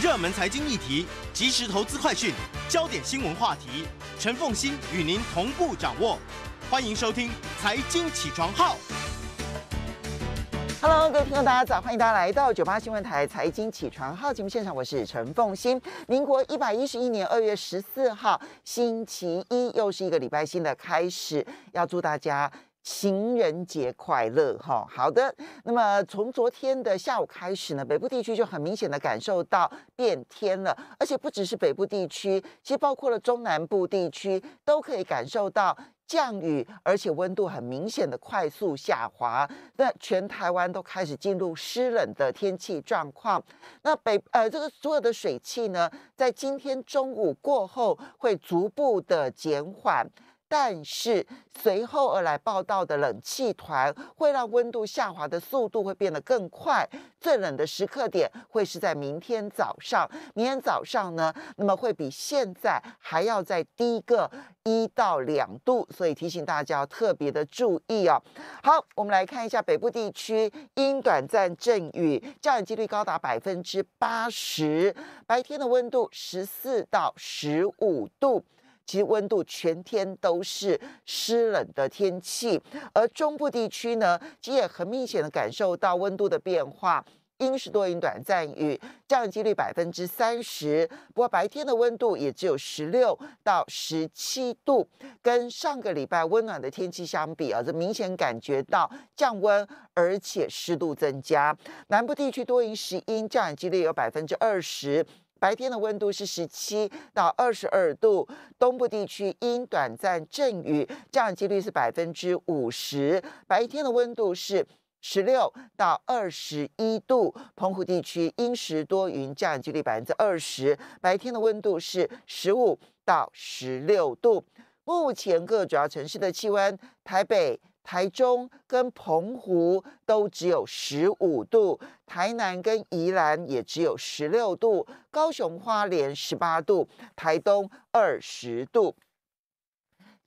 热门财经议题，即时投资快讯，焦点新闻话题，陈凤欣与您同步掌握。欢迎收听《财经起床号》。Hello，各位听众大家早，欢迎大家来到九八新闻台《财经起床号》节目现场，我是陈凤欣。民国一百一十一年二月十四号，星期一，又是一个礼拜新的开始，要祝大家。情人节快乐哈！好的，那么从昨天的下午开始呢，北部地区就很明显的感受到变天了，而且不只是北部地区，其实包括了中南部地区都可以感受到降雨，而且温度很明显的快速下滑，那全台湾都开始进入湿冷的天气状况。那北呃这个所有的水汽呢，在今天中午过后会逐步的减缓。但是随后而来报道的冷气团会让温度下滑的速度会变得更快，最冷的时刻点会是在明天早上。明天早上呢，那么会比现在还要再低个一到两度，所以提醒大家要特别的注意哦。好，我们来看一下北部地区因短暂阵雨，降雨几率高达百分之八十，白天的温度十四到十五度。其温度全天都是湿冷的天气，而中部地区呢，实也很明显的感受到温度的变化，阴是多云短暂雨，降雨几率百分之三十，不过白天的温度也只有十六到十七度，跟上个礼拜温暖的天气相比啊，这明显感觉到降温，而且湿度增加。南部地区多云时阴，降雨几率有百分之二十。白天的温度是十七到二十二度，东部地区阴短暂阵雨，降雨几率是百分之五十。白天的温度是十六到二十一度，澎湖地区阴时多云，降雨几率百分之二十。白天的温度是十五到十六度。目前各主要城市的气温，台北。台中跟澎湖都只有十五度，台南跟宜兰也只有十六度，高雄、花莲十八度，台东二十度。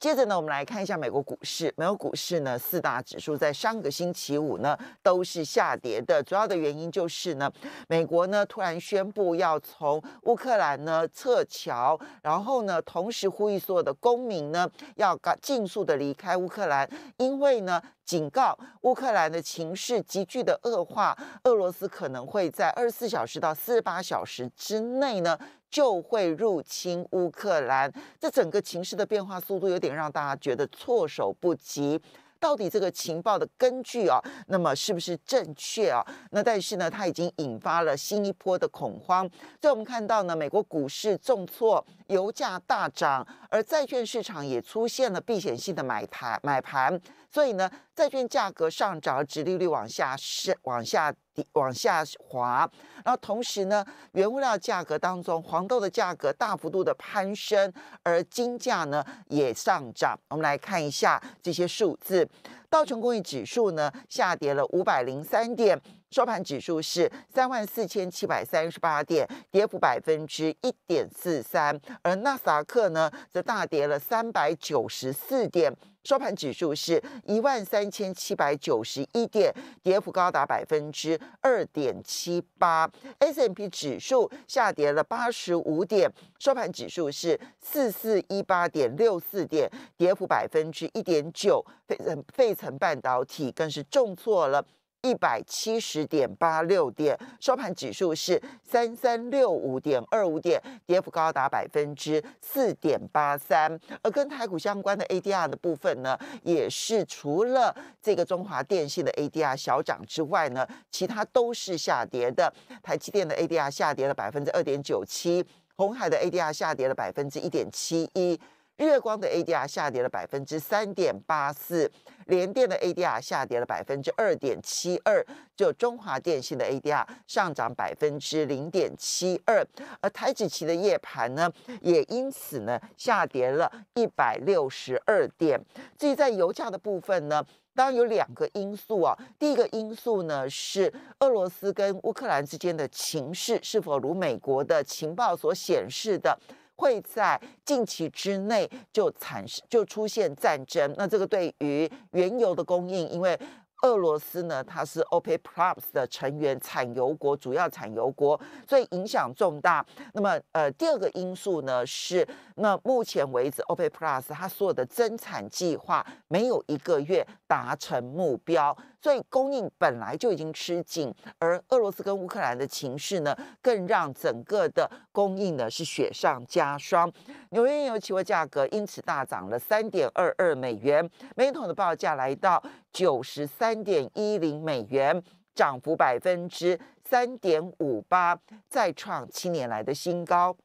接着呢，我们来看一下美国股市。美国股市呢，四大指数在上个星期五呢都是下跌的。主要的原因就是呢，美国呢突然宣布要从乌克兰呢撤侨，然后呢同时呼吁所有的公民呢要赶尽速的离开乌克兰，因为呢警告乌克兰的情势急剧的恶化，俄罗斯可能会在二十四小时到四十八小时之内呢。就会入侵乌克兰，这整个情势的变化速度有点让大家觉得措手不及。到底这个情报的根据啊，那么是不是正确啊？那但是呢，它已经引发了新一波的恐慌。所以我们看到呢，美国股市重挫，油价大涨，而债券市场也出现了避险性的买盘买盘。所以呢，债券价格上涨，直利率往下是往下。往下滑，然后同时呢，原物料价格当中，黄豆的价格大幅度的攀升，而金价呢也上涨。我们来看一下这些数字，道琼工业指数呢下跌了五百零三点，收盘指数是三万四千七百三十八点，跌幅百分之一点四三，而纳斯达克呢则大跌了三百九十四点。收盘指数是一万三千七百九十一点，跌幅高达百分之二点七八。S M P 指数下跌了八十五点，收盘指数是四四一八点六四点，跌幅百分之一点九。费费城半导体更是重挫了。一百七十点八六点，收盘指数是三三六五点二五点，跌幅高达百分之四点八三。而跟台股相关的 ADR 的部分呢，也是除了这个中华电信的 ADR 小涨之外呢，其他都是下跌的。台积电的 ADR 下跌了百分之二点九七，红海的 ADR 下跌了百分之一点七一。月光的 ADR 下跌了百分之三点八四，联电的 ADR 下跌了百分之二点七二，就中华电信的 ADR 上涨百分之零点七二，而台指期的夜盘呢也因此呢下跌了一百六十二点。至于在油价的部分呢，当然有两个因素啊，第一个因素呢是俄罗斯跟乌克兰之间的情势是否如美国的情报所显示的。会在近期之内就产生、就出现战争。那这个对于原油的供应，因为俄罗斯呢，它是 OPEC Plus 的成员，产油国主要产油国，所以影响重大。那么，呃，第二个因素呢是，那目前为止 OPEC Plus 它所有的增产计划没有一个月达成目标。所以供应本来就已经吃紧，而俄罗斯跟乌克兰的情势呢，更让整个的供应呢是雪上加霜。纽约原油期货价格因此大涨了三点二二美元，每桶的报价来到九十三点一零美元，涨幅百分之三点五八，再创七年来的新高。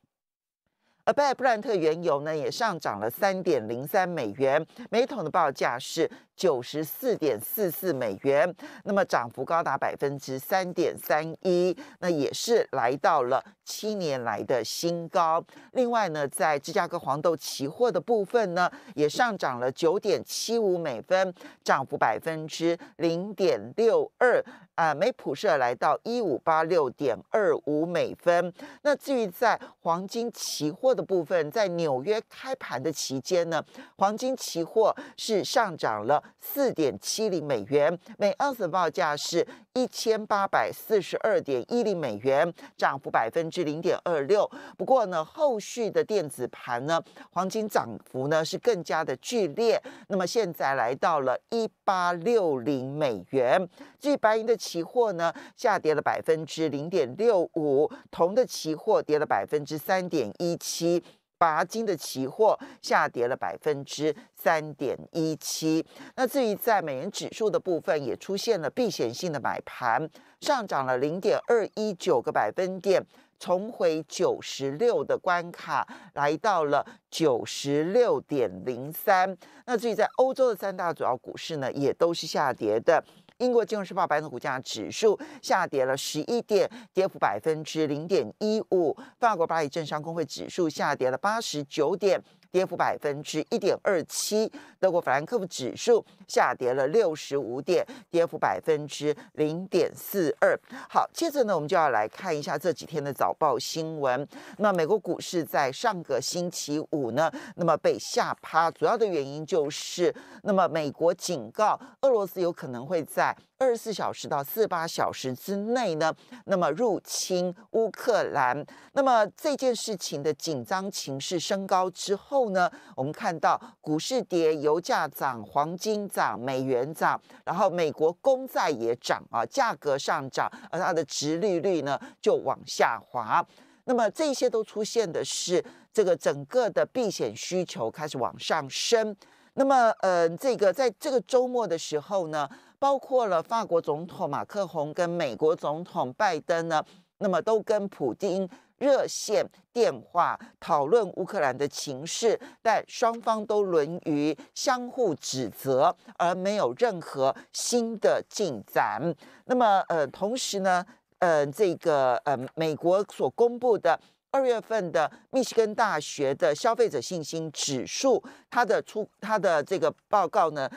而布兰特原油呢，也上涨了三点零三美元，每桶的报价是九十四点四四美元，那么涨幅高达百分之三点三一，那也是来到了七年来的新高。另外呢，在芝加哥黄豆期货的部分呢，也上涨了九点七五美分，涨幅百分之零点六二。啊，美普社来到一五八六点二五美分。那至于在黄金期货的部分，在纽约开盘的期间呢，黄金期货是上涨了四点七零美元每盎司报价是一千八百四十二点一零美元，涨幅百分之零点二六。不过呢，后续的电子盘呢，黄金涨幅呢是更加的剧烈。那么现在来到了一八六零美元。至于白银的期货呢下跌了百分之零点六五，铜的期货跌了百分之三点一七，钯金的期货下跌了百分之三点一七。那至于在美元指数的部分，也出现了避险性的买盘，上涨了零点二一九个百分点，重回九十六的关卡，来到了九十六点零三。那至于在欧洲的三大主要股市呢，也都是下跌的。英国金融时报白铜股价指数下跌了十一点，跌幅百分之零点一五。法国巴黎政商工会指数下跌了八十九点。跌幅百分之一点二七，德国法兰克福指数下跌了六十五点，跌幅百分之零点四二。好，接着呢，我们就要来看一下这几天的早报新闻。那美国股市在上个星期五呢，那么被吓趴，主要的原因就是，那么美国警告俄罗斯有可能会在。二十四小时到四八小时之内呢，那么入侵乌克兰，那么这件事情的紧张情绪升高之后呢，我们看到股市跌，油价涨，黄金涨，美元涨，然后美国公债也涨啊，价格上涨，而它的值利率呢就往下滑。那么这些都出现的是这个整个的避险需求开始往上升。那么，呃，这个在这个周末的时候呢？包括了法国总统马克龙跟美国总统拜登呢，那么都跟普京热线电话讨论乌克兰的情势，但双方都沦于相互指责，而没有任何新的进展。那么，呃，同时呢，呃，这个呃，美国所公布的。二月份的密歇根大学的消费者信心指数，它的出它的这个报告呢，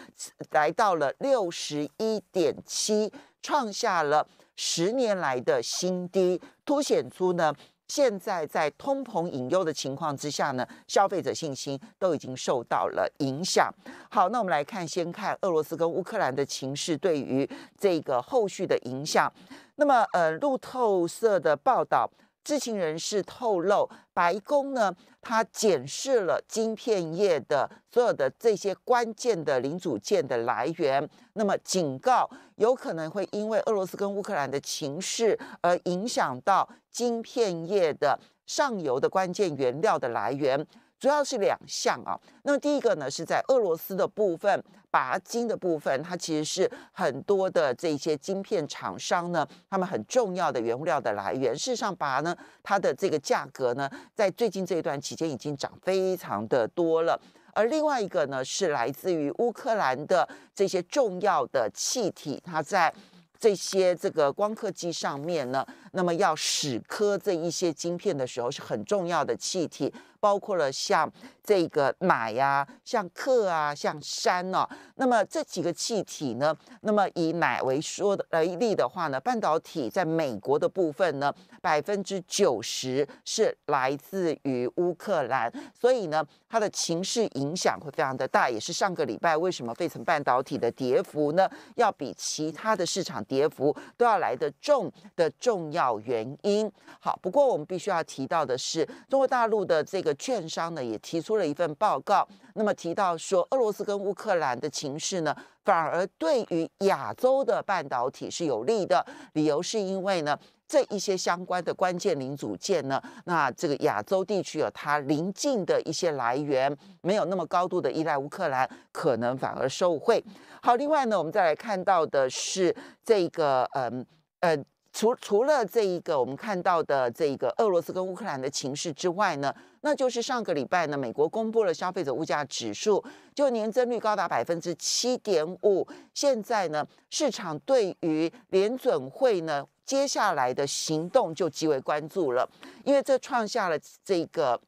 来到了六十一点七，创下了十年来的新低，凸显出呢，现在在通膨隐忧的情况之下呢，消费者信心都已经受到了影响。好，那我们来看，先看俄罗斯跟乌克兰的情势对于这个后续的影响。那么，呃，路透社的报道。知情人士透露，白宫呢，他检视了晶片业的所有的这些关键的零组件的来源，那么警告有可能会因为俄罗斯跟乌克兰的情势而影响到晶片业的上游的关键原料的来源。主要是两项啊，那么第一个呢，是在俄罗斯的部分，拔金的部分，它其实是很多的这些晶片厂商呢，他们很重要的原物料的来源，事实上拔呢，它的这个价格呢，在最近这一段期间已经涨非常的多了，而另外一个呢，是来自于乌克兰的这些重要的气体，它在这些这个光刻机上面呢。那么要蚀磕这一些晶片的时候是很重要的气体，包括了像这个奶呀、像克啊、像山哦。那么这几个气体呢，那么以奶为说的为例的话呢，半导体在美国的部分呢，百分之九十是来自于乌克兰，所以呢，它的情势影响会非常的大，也是上个礼拜为什么费城半导体的跌幅呢，要比其他的市场跌幅都要来得重的、重要。找原因。好，不过我们必须要提到的是，中国大陆的这个券商呢，也提出了一份报告。那么提到说，俄罗斯跟乌克兰的情势呢，反而对于亚洲的半导体是有利的。理由是因为呢，这一些相关的关键零组件呢，那这个亚洲地区有它临近的一些来源，没有那么高度的依赖乌克兰，可能反而受惠。好，另外呢，我们再来看到的是这个，嗯，呃。除除了这一个我们看到的这一个俄罗斯跟乌克兰的情势之外呢，那就是上个礼拜呢，美国公布了消费者物价指数，就年增率高达百分之七点五。现在呢，市场对于联准会呢接下来的行动就极为关注了，因为这创下了这个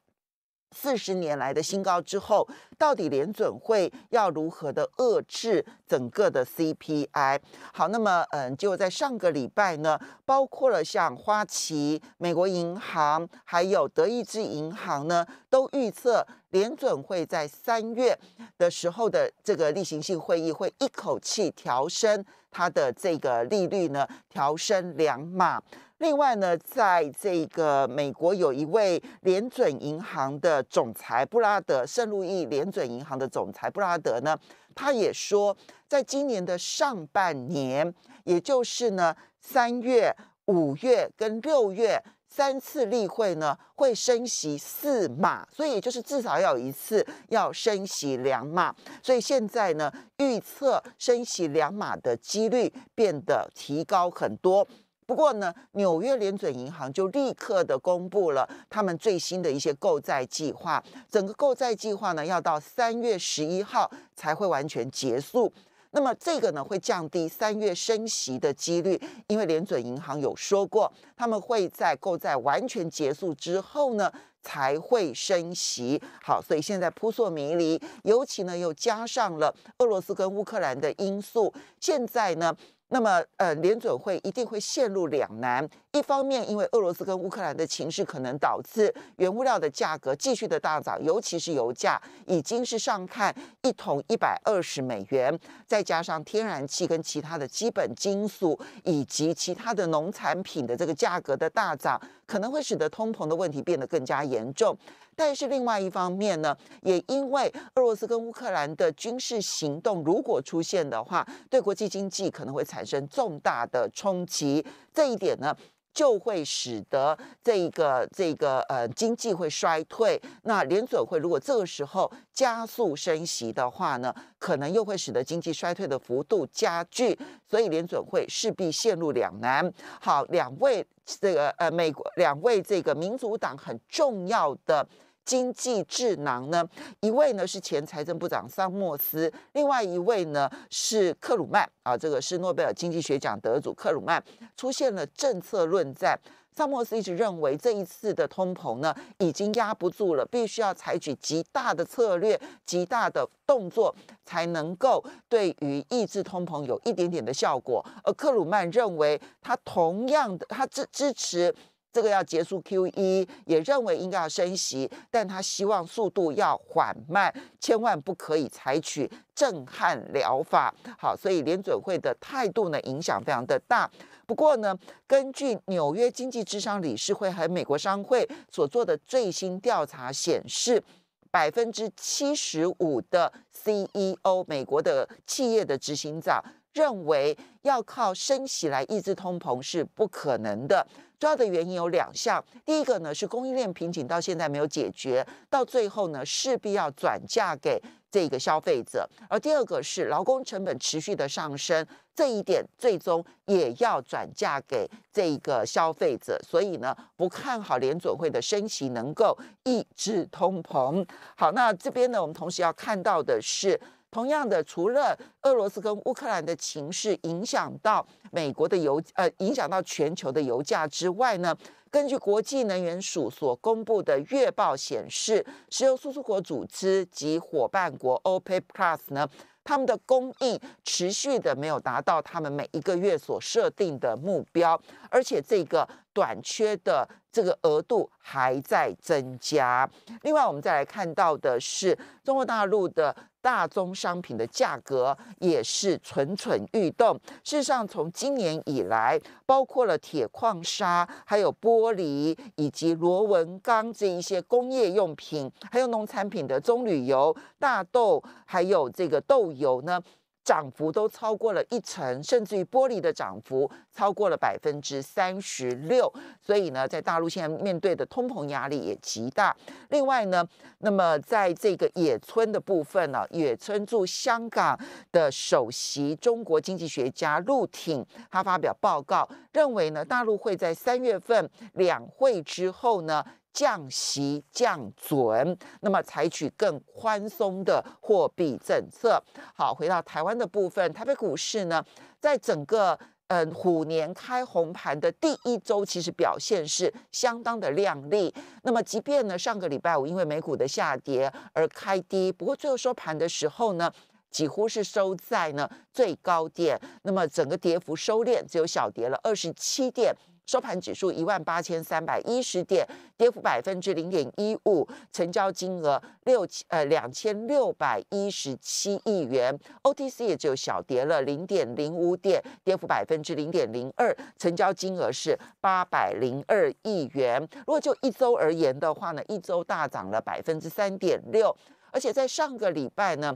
四十年来的新高之后。到底联准会要如何的遏制整个的 CPI？好，那么嗯，就在上个礼拜呢，包括了像花旗、美国银行还有德意志银行呢，都预测联准会在三月的时候的这个例行性会议会一口气调升它的这个利率呢，调升两码。另外呢，在这个美国有一位联准银行的总裁布拉德圣路易联。标准银行的总裁布拉德呢，他也说，在今年的上半年，也就是呢三月、五月跟六月三次例会呢，会升息四码，所以也就是至少要有一次要升息两码，所以现在呢，预测升息两码的几率变得提高很多。不过呢，纽约联准银行就立刻的公布了他们最新的一些购债计划。整个购债计划呢，要到三月十一号才会完全结束。那么这个呢，会降低三月升息的几率，因为联准银行有说过，他们会在购债完全结束之后呢，才会升息。好，所以现在扑朔迷离，尤其呢又加上了俄罗斯跟乌克兰的因素，现在呢。那么，呃，联准会一定会陷入两难。一方面，因为俄罗斯跟乌克兰的情势可能导致原物料的价格继续的大涨，尤其是油价已经是上看一桶一百二十美元，再加上天然气跟其他的基本金属以及其他的农产品的这个价格的大涨，可能会使得通膨的问题变得更加严重。但是另外一方面呢，也因为俄罗斯跟乌克兰的军事行动如果出现的话，对国际经济可能会产生重大的冲击。这一点呢，就会使得这个这个呃经济会衰退。那联准会如果这个时候加速升息的话呢，可能又会使得经济衰退的幅度加剧。所以联准会势必陷入两难。好，两位这个呃美国两位这个民主党很重要的。经济智囊呢，一位呢是前财政部长萨默斯，另外一位呢是克鲁曼啊，这个是诺贝尔经济学奖得主克鲁曼出现了政策论战。萨默斯一直认为这一次的通膨呢已经压不住了，必须要采取极大的策略、极大的动作，才能够对于抑制通膨有一点点的效果。而克鲁曼认为，他同样的，他支支持。这个要结束 Q E，也认为应该要升息，但他希望速度要缓慢，千万不可以采取震撼疗法。好，所以联准会的态度呢，影响非常的大。不过呢，根据纽约经济智商理事会和美国商会所做的最新调查显示，百分之七十五的 CEO，美国的企业的执行长认为，要靠升息来抑制通膨是不可能的。主要的原因有两项，第一个呢是供应链瓶颈到现在没有解决，到最后呢势必要转嫁给这个消费者；而第二个是劳工成本持续的上升，这一点最终也要转嫁给这个消费者。所以呢，不看好联准会的升息能够抑制通膨。好，那这边呢，我们同时要看到的是。同样的，除了俄罗斯跟乌克兰的情势影响到美国的油，呃，影响到全球的油价之外呢，根据国际能源署所公布的月报显示，石油输出国组织及伙伴国 OPEC Plus 呢，他们的供应持续的没有达到他们每一个月所设定的目标，而且这个短缺的。这个额度还在增加。另外，我们再来看到的是中国大陆的大宗商品的价格也是蠢蠢欲动。事实上，从今年以来，包括了铁矿砂、还有玻璃以及螺纹钢这一些工业用品，还有农产品的棕榈油、大豆，还有这个豆油呢。涨幅都超过了一成，甚至于玻璃的涨幅超过了百分之三十六。所以呢，在大陆现在面对的通膨压力也极大。另外呢，那么在这个野村的部分呢，野村驻香港的首席中国经济学家陆挺，他发表报告认为呢，大陆会在三月份两会之后呢。降息降准，那么采取更宽松的货币政策。好，回到台湾的部分，台北股市呢，在整个嗯虎年开红盘的第一周，其实表现是相当的亮丽。那么，即便呢上个礼拜五因为美股的下跌而开低，不过最后收盘的时候呢，几乎是收在呢最高点。那么整个跌幅收敛，只有小跌了二十七点。收盘指数一万八千三百一十点，跌幅百分之零点一五，成交金额六呃两千六百一十七亿元。OTC 也只有小跌了零点零五点，跌幅百分之零点零二，成交金额是八百零二亿元。如果就一周而言的话呢，一周大涨了百分之三点六，而且在上个礼拜呢。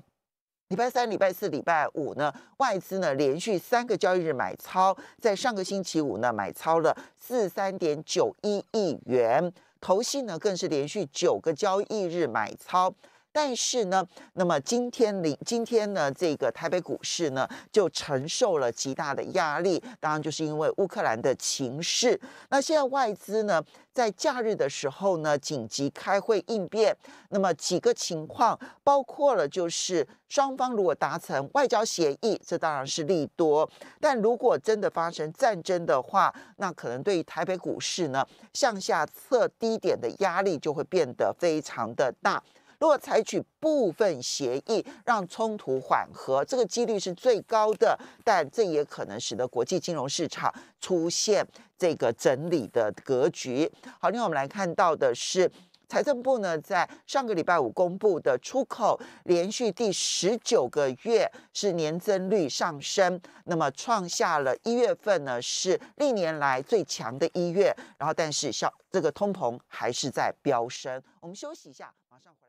礼拜三、礼拜四、礼拜五呢，外资呢连续三个交易日买超，在上个星期五呢买超了四三点九一亿元，投信呢更是连续九个交易日买超。但是呢，那么今天你今天呢，这个台北股市呢就承受了极大的压力，当然就是因为乌克兰的情势。那现在外资呢在假日的时候呢紧急开会应变，那么几个情况包括了就是双方如果达成外交协议，这当然是利多；但如果真的发生战争的话，那可能对台北股市呢向下测低点的压力就会变得非常的大。如果采取部分协议，让冲突缓和，这个几率是最高的，但这也可能使得国际金融市场出现这个整理的格局。好，另外我们来看到的是，财政部呢在上个礼拜五公布的出口，连续第十九个月是年增率上升，那么创下了一月份呢是历年来最强的一月，然后但是消这个通膨还是在飙升。我们休息一下，马上回来。